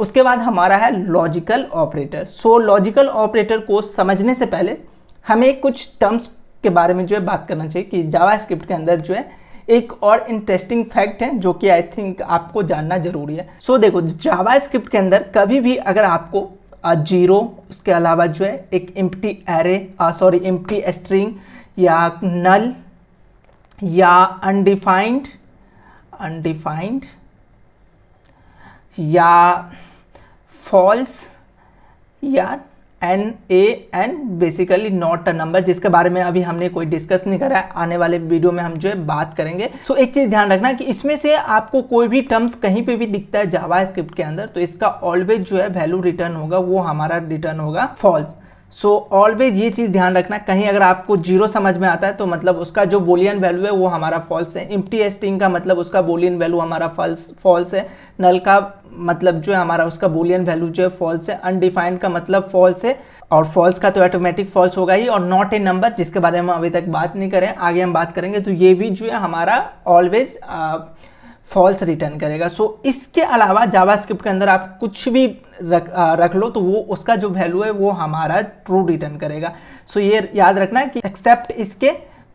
उसके बाद हमारा है logical operator so logical operator को समझने से पहले हमें कुछ टर्म्स के बारे में जो है बात करना चाहिए कि जावा के अंदर जो है एक और इंटरेस्टिंग फैक्ट है जो कि आई थिंक आपको जानना जरूरी है सो so, देखो जावा के अंदर कभी भी अगर आपको जीरो उसके अलावा जो है एक empty array sorry empty string या नल या अनडिफाइंड अनडिफाइंड या फॉल्स या N A N basically not a number जिसके बारे में अभी हमने कोई डिस्कस नहीं करा है आने वाले वीडियो में हम जो है बात करेंगे सो so, एक चीज़ ध्यान रखना कि इसमें से आपको कोई भी टर्म्स कहीं पे भी दिखता है जावा स्क्रिप्ट के अंदर तो इसका ऑलवेज जो है वैल्यू रिटर्न होगा वो हमारा रिटर्न होगा फॉल्स सो so, ऑलवेज ये चीज़ ध्यान रखना कहीं अगर आपको जीरो समझ में आता है तो मतलब उसका जो बोलियन वैल्यू है वो हमारा फॉल्स है इम्टी एस्टिंग का मतलब उसका बोलियन वैल्यू हमारा फॉल्स फॉल्स है नल का मतलब जो है हमारा उसका बोलियन वैल्यू जो है फॉल्स है अनडिफाइंड का मतलब फॉल्स है और फॉल्स का तो ऑटोमेटिक फॉल्स होगा ही और नॉट ए नंबर जिसके बारे में हम अभी तक बात नहीं करें आगे हम बात करेंगे तो ये भी जो है हमारा ऑलवेज फॉल्स रिटर्न करेगा सो so, इसके अलावा जावास्क्रिप्ट के अंदर आप कुछ भी रख आ, रख लो तो वो उसका जो वैल्यू है वो हमारा ट्रू रिटर्न करेगा सो so, ये याद रखना कि एक्सेप्ट इसके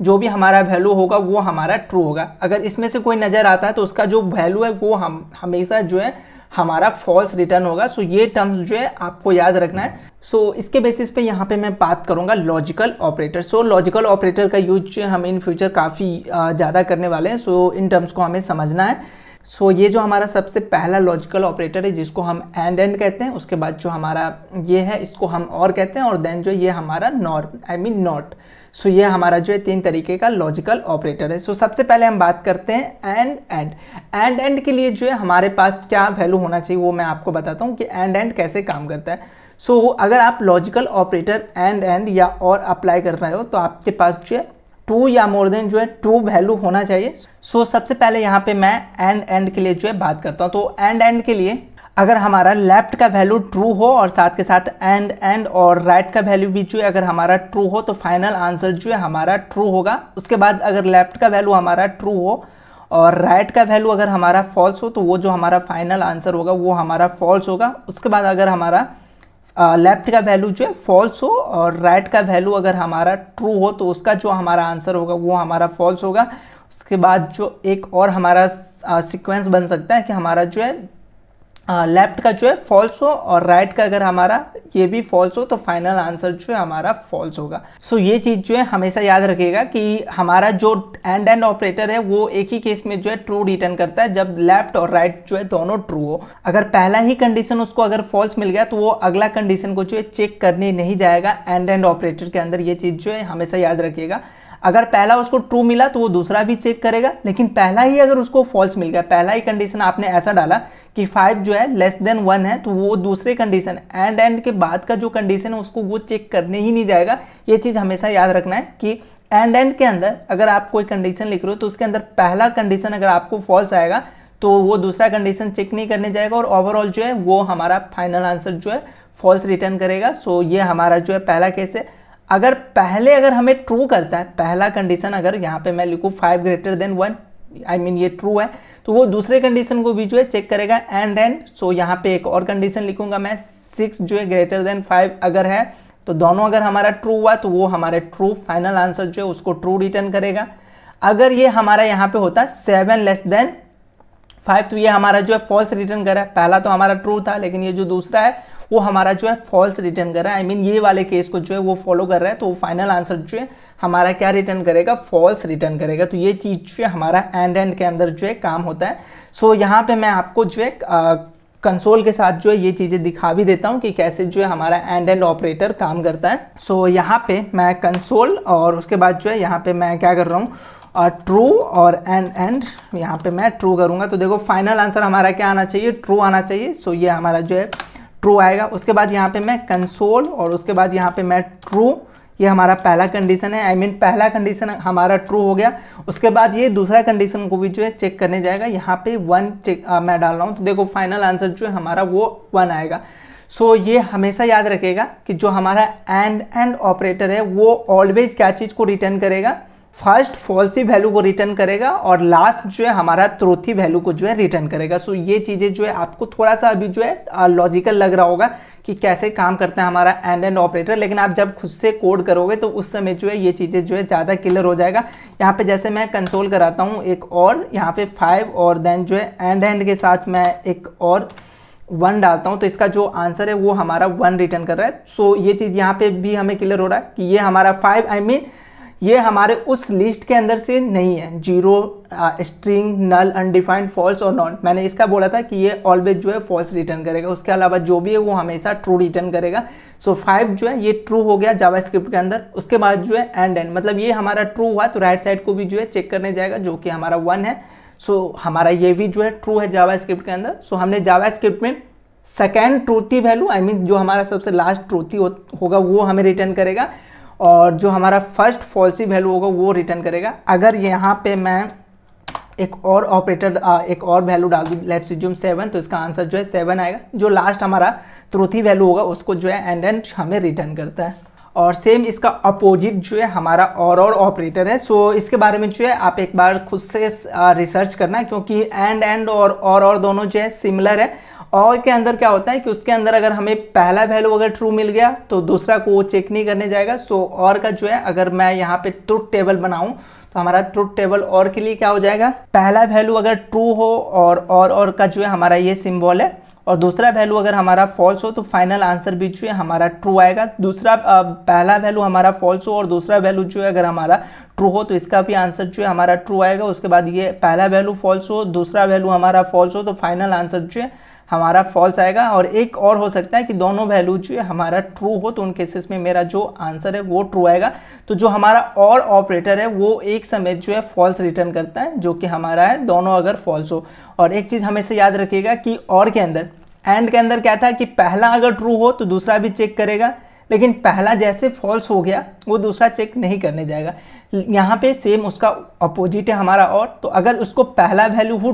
जो भी हमारा वैल्यू होगा वो हमारा ट्रू होगा अगर इसमें से कोई नज़र आता है तो उसका जो वैल्यू है वो हम हमेशा जो है हमारा फॉल्स रिटर्न होगा सो ये टर्म्स जो है आपको याद रखना है सो इसके बेसिस पे यहाँ पे मैं बात करूँगा logical operator so logical operator का यूज हम इन फ्यूचर काफ़ी ज़्यादा करने वाले हैं सो इन टर्म्स को हमें समझना है सो ये जो हमारा सबसे पहला लॉजिकल ऑपरेटर है जिसको हम एंड एंड कहते हैं उसके बाद जो हमारा ये है इसको हम और कहते हैं और देन जो ये हमारा nor I mean not so ये हमारा जो है तीन तरीके का लॉजिकल ऑपरेटर है सो so, सबसे पहले हम बात करते हैं एंड एंड एंड एंड के लिए जो है हमारे पास क्या वैल्यू होना चाहिए वो मैं आपको बताता हूँ कि एंड एंड कैसे काम करता है सो so, अगर आप लॉजिकल ऑपरेटर एंड एंड या और अप्लाई कर रहे हो तो आपके पास जो है टू या मोर देन जो है टू वैल्यू होना चाहिए सो so, सबसे पहले यहाँ पे मैं एंड एंड के लिए जो है बात करता हूँ तो एंड एंड के लिए अगर हमारा लेफ्ट का वैल्यू ट्रू हो और साथ के साथ एंड एंड और राइट right का वैल्यू भी जो है अगर हमारा ट्रू हो तो फाइनल आंसर जो है हमारा ट्रू होगा उसके बाद अगर लेफ्ट का वैल्यू हमारा ट्रू हो और राइट right का वैल्यू अगर हमारा फॉल्स हो तो वो जो हमारा फाइनल आंसर होगा वो हमारा फॉल्स होगा उसके बाद अगर हमारा लेफ्ट का वैल्यू जो है फॉल्स हो और राइट right का वैल्यू अगर हमारा ट्रू हो तो उसका जो हमारा आंसर होगा वो हमारा फॉल्स होगा उसके बाद जो एक और हमारा सिक्वेंस बन सकता है कि हमारा जो है लेफ्ट का जो है फॉल्स हो और राइट का अगर हमारा ये भी फॉल्स हो तो फाइनल आंसर जो है हमारा फॉल्स होगा सो so, ये चीज़ जो है हमेशा याद रखिएगा कि हमारा जो एंड एंड ऑपरेटर है वो एक ही केस में जो है ट्रू रिटर्न करता है जब लेफ्ट और राइट right जो है दोनों ट्रू हो अगर पहला ही कंडीशन उसको अगर फॉल्स मिल गया तो वो अगला कंडीशन को जो है चेक करने नहीं जाएगा एंड एंड ऑपरेटर के अंदर ये चीज़ जो है हमेशा याद रखिएगा अगर पहला उसको ट्रू मिला तो वो दूसरा भी चेक करेगा लेकिन पहला ही अगर उसको फॉल्स मिल गया पहला ही कंडीशन आपने ऐसा डाला कि फाइव जो है लेस देन वन है तो वो दूसरे कंडीशन एंड एंड के बाद का जो कंडीशन है उसको वो चेक करने ही नहीं जाएगा ये चीज़ हमेशा याद रखना है कि एंड एंड के अंदर अगर आप कोई कंडीशन लिख रहे हो तो उसके अंदर पहला कंडीशन अगर आपको फॉल्स आएगा तो वो दूसरा कंडीशन चेक नहीं करने जाएगा और ओवरऑल जो है वो हमारा फाइनल आंसर जो है फॉल्स रिटर्न करेगा सो ये हमारा जो है पहला केस है अगर पहले अगर हमें ट्रू करता है पहला कंडीशन अगर यहाँ पे मैं लिखूँ five greater than one I mean ये ट्रू है तो वो दूसरे कंडीशन को भी जो है चेक करेगा एंड एंड सो यहाँ पे एक और कंडीशन लिखूंगा मैं सिक्स जो है ग्रेटर देन फाइव अगर है तो दोनों अगर हमारा ट्रू हुआ तो वो हमारे ट्रू फाइनल आंसर जो है उसको ट्रू रिटर्न करेगा अगर ये हमारा यहाँ पे होता सेवन लेस देन फाइव तो ये हमारा जो है फॉल्स रिटर्न कर रहा है पहला तो हमारा ट्रू था लेकिन ये जो दूसरा है वो हमारा जो है फॉल्स रिटर्न कर रहा है आई I मीन mean, ये वाले केस को जो है वो फॉलो कर रहा है तो फाइनल आंसर जो है हमारा क्या रिटर्न करेगा फॉल्स रिटर्न करेगा तो ये चीज़ जो है हमारा एंड एंड के अंदर जो है काम होता है सो so, यहाँ पे मैं आपको जो है कंसोल के साथ जो है ये चीज़ें दिखा भी देता हूँ कि कैसे जो है हमारा एंड एंड ऑपरेटर काम करता है सो so, यहाँ पे मैं कंसोल और उसके बाद जो है यहाँ पे मैं क्या कर रहा हूँ ट्रू और एंड एंड यहाँ पे मैं ट्रू करूँगा तो देखो फाइनल आंसर हमारा क्या आना चाहिए ट्रू आना चाहिए सो ये हमारा जो है ट्रू आएगा उसके बाद यहाँ पे मैं कंसोल और उसके बाद यहाँ पे मैं ट्रू ये हमारा पहला कंडीशन है आई I मीन mean, पहला कंडीशन हमारा ट्रू हो गया उसके बाद ये दूसरा कंडीशन को भी जो है चेक करने जाएगा यहाँ पे वन चेक आ, मैं डाल रहा हूँ तो देखो फाइनल आंसर जो है हमारा वो वन आएगा सो so, ये हमेशा याद रखेगा कि जो हमारा एंड एंड ऑपरेटर है वो ऑलवेज क्या चीज़ को रिटर्न करेगा फर्स्ट फॉल्सी वैल्यू को रिटर्न करेगा और लास्ट जो है हमारा त्रोथी वैल्यू को जो है रिटर्न करेगा सो so, ये चीज़ें जो है आपको थोड़ा सा अभी जो है लॉजिकल लग रहा होगा कि कैसे काम करता है हमारा एंड एंड ऑपरेटर लेकिन आप जब खुद से कोड करोगे तो उस समय जो है ये चीज़ें जो है ज़्यादा क्लियर हो जाएगा यहाँ पे जैसे मैं कंसोल कराता हूँ एक और यहाँ पे फाइव और देन जो है एंड एंड के साथ मैं एक और वन डालता हूँ तो इसका जो आंसर है वो हमारा वन रिटर्न कर रहा है सो so, ये चीज़ यहाँ पे भी हमें क्लियर हो रहा है कि ये हमारा फाइव आई मीन ये हमारे उस लिस्ट के अंदर से नहीं है zero string null undefined false और नॉन मैंने इसका बोला था कि ये ऑलवेज जो है फॉल्स रिटर्न करेगा उसके अलावा जो भी है वो हमेशा ट्रू रिटर्न करेगा सो so, फाइव जो है ये ट्रू हो गया जावा स्क्रिप्ट के अंदर उसके बाद जो है एंड एंड मतलब ये हमारा ट्रू हुआ तो राइट साइड को भी जो है चेक करने जाएगा जो कि हमारा वन है सो so, हमारा ये भी जो है ट्रू है जावा स्क्रिप्ट के अंदर सो so, हमने जावा स्क्रिप्ट में second truthy value I mean जो हमारा सबसे लास्ट ट्रूथी होगा वो हमें रिटर्न करेगा और जो हमारा फर्स्ट फॉल्सी वैल्यू होगा वो रिटर्न करेगा अगर यहाँ पे मैं एक और ऑपरेटर एक और वैल्यू डाल दूँ लेट्स जूम सेवन तो इसका आंसर जो है सेवन आएगा जो लास्ट हमारा त्रुथी वैल्यू होगा उसको जो है एंड एंड हमें रिटर्न करता है और सेम इसका अपोजिट जो है हमारा और और ऑपरेटर है सो so, इसके बारे में जो है आप एक बार खुद से रिसर्च करना क्योंकि एंड एंड और और और दोनों जो है सिमिलर है और के अंदर क्या होता है कि उसके अंदर अगर हमें पहला वैल्यू अगर ट्रू मिल गया तो दूसरा को वो चेक नहीं करने जाएगा सो और का जो है अगर मैं यहाँ पे ट्रुथ टेबल बनाऊँ तो हमारा ट्रुथ टेबल और के लिए क्या हो जाएगा पहला वैल्यू अगर ट्रू हो और और और का जो है हमारा ये सिम्बॉल है और दूसरा वैल्यू अगर हमारा फॉल्स हो तो फाइनल आंसर भी जो है हमारा ट्रू आएगा दूसरा पहला वैल्यू हमारा फॉल्स हो और दूसरा वैल्यू जो है अगर हमारा ट्रू हो तो इसका भी आंसर जो है हमारा ट्रू आएगा उसके बाद ये पहला वैल्यू फॉल्स हो दूसरा वैल्यू हमारा फॉल्स हो तो फाइनल आंसर जो है हमारा फॉल्स आएगा और एक और हो सकता है कि दोनों वैल्यू जो हमारा ट्रू हो तो उन केसेस में मेरा जो आंसर है वो ट्रू आएगा तो जो हमारा और ऑपरेटर है वो एक समय जो है फॉल्स रिटर्न करता है जो कि हमारा है दोनों अगर फॉल्स हो और एक चीज़ हमेशा याद रखिएगा कि और के अंदर एंड के अंदर क्या था कि पहला अगर ट्रू हो तो दूसरा भी चेक करेगा लेकिन पहला जैसे फॉल्स हो गया वो दूसरा चेक नहीं करने जाएगा यहाँ पे सेम उसका अपोजिट है हमारा और तो अगर उसको पहला वैल्यू हो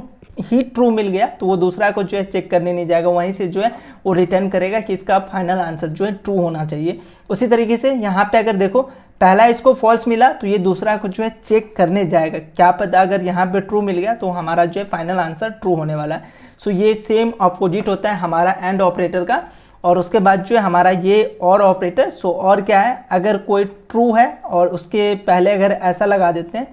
ही ट्रू मिल गया तो वो दूसरा को जो है चेक करने नहीं जाएगा वहीं से जो है वो रिटर्न करेगा कि इसका फाइनल आंसर जो है ट्रू होना चाहिए उसी तरीके से यहाँ पे अगर देखो पहला इसको फॉल्स मिला तो ये दूसरा को जो है चेक करने जाएगा क्या पता अगर यहाँ पे ट्रू मिल गया तो हमारा जो है फाइनल आंसर ट्रू होने वाला है सो ये सेम अपोजिट होता है हमारा एंड ऑपरेटर का और उसके बाद जो है हमारा ये और ऑपरेटर सो और क्या है अगर कोई ट्रू है और उसके पहले अगर ऐसा लगा देते हैं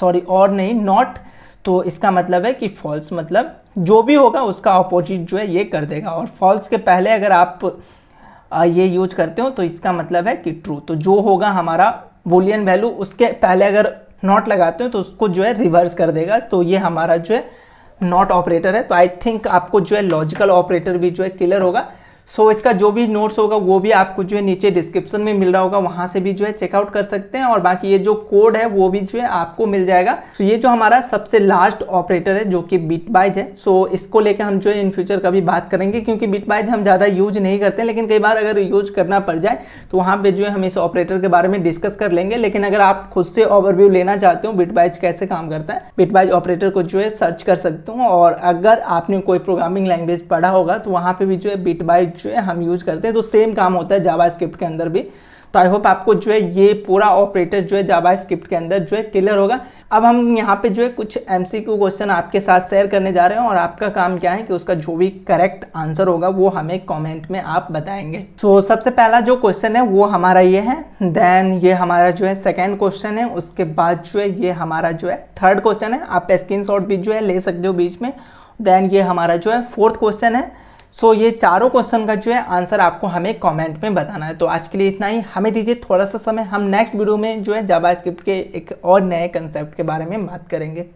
सॉरी और नहीं नॉट तो इसका मतलब है कि फॉल्स मतलब जो भी होगा उसका ऑपोजिट जो है ये कर देगा और फॉल्स के पहले अगर आप ये यूज करते हो तो इसका मतलब है कि ट्रू तो जो होगा हमारा बुलियन वैल्यू उसके पहले अगर नॉट लगाते हो तो उसको जो है रिवर्स कर देगा तो ये हमारा जो है नॉट ऑपरेटर है तो आई थिंक आपको जो है लॉजिकल ऑपरेटर भी जो है क्लियर होगा सो so, इसका जो भी नोट्स होगा वो भी आपको जो है नीचे डिस्क्रिप्शन में मिल रहा होगा वहाँ से भी जो है चेकआउट कर सकते हैं और बाकी ये जो कोड है वो भी जो है आपको मिल जाएगा सो so, ये जो हमारा सबसे लास्ट ऑपरेटर है जो कि बीट बाइज है सो so, इसको लेकर हम जो है इन फ्यूचर कभी बात करेंगे क्योंकि बीट बाइज हम ज़्यादा यूज नहीं करते हैं लेकिन कई बार अगर यूज करना पड़ जाए तो वहाँ पर जो है हम इस ऑपरेटर के बारे में डिस्कस कर लेंगे लेकिन अगर आप खुद से ओवरव्यू लेना चाहते हो बीट बाइज कैसे काम करता है बिट बाइज ऑपरेटर को जो है सर्च कर सकते हो और अगर आपने कोई प्रोग्रामिंग लैंग्वेज पढ़ा होगा तो वहाँ पर भी जो है बीट बाइज जो है हम यूज़ करते हैं तो सेम काम होता है जावा के अंदर भी तो आई होप आपको जो है ये पूरा ऑपरेटर जो है जावा स्क्रिप्ट के अंदर जो है क्लियर होगा अब हम यहाँ पे जो है कुछ एम क्वेश्चन आपके साथ शेयर करने जा रहे हैं और आपका काम क्या है कि उसका जो भी करेक्ट आंसर होगा वो हमें कमेंट में आप बताएंगे सो so, सबसे पहला जो क्वेश्चन है वो हमारा ये है देन ये हमारा जो है सेकेंड क्वेश्चन है उसके बाद जो है ये हमारा जो है थर्ड क्वेश्चन है आप स्क्रीन भी जो है ले सकते हो बीच में देन ये हमारा जो है फोर्थ क्वेश्चन है सो so, ये चारों क्वेश्चन का जो है आंसर आपको हमें कमेंट में बताना है तो आज के लिए इतना ही हमें दीजिए थोड़ा सा समय हम नेक्स्ट वीडियो में जो है जावा के एक और नए कंसेप्ट के बारे में बात करेंगे